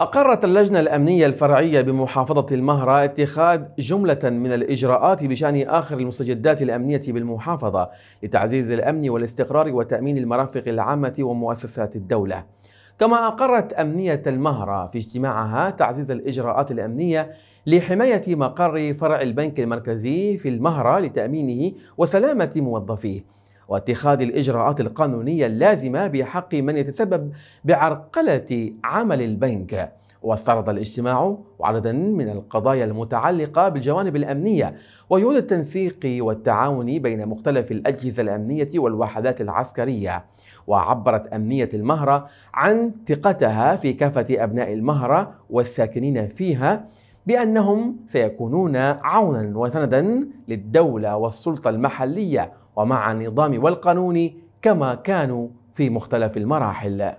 أقرت اللجنة الأمنية الفرعية بمحافظة المهرة اتخاذ جملة من الإجراءات بشأن آخر المستجدات الأمنية بالمحافظة لتعزيز الأمن والاستقرار وتأمين المرافق العامة ومؤسسات الدولة. كما أقرت أمنية المهرة في اجتماعها تعزيز الإجراءات الأمنية لحماية مقر فرع البنك المركزي في المهرة لتأمينه وسلامة موظفيه. واتخاذ الإجراءات القانونية اللازمة بحق من يتسبب بعرقلة عمل البنك واستعرض الاجتماع عددا من القضايا المتعلقة بالجوانب الأمنية ويود التنسيق والتعاون بين مختلف الأجهزة الأمنية والوحدات العسكرية وعبرت أمنية المهرة عن ثقتها في كافة أبناء المهرة والساكنين فيها بأنهم سيكونون عونا وسندا للدولة والسلطة المحلية ومع النظام والقانون كما كانوا في مختلف المراحل